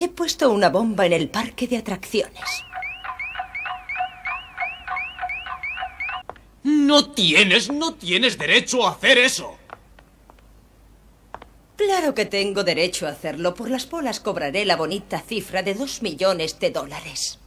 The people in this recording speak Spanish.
He puesto una bomba en el parque de atracciones. No tienes, no tienes derecho a hacer eso. Claro que tengo derecho a hacerlo. Por las bolas cobraré la bonita cifra de dos millones de dólares.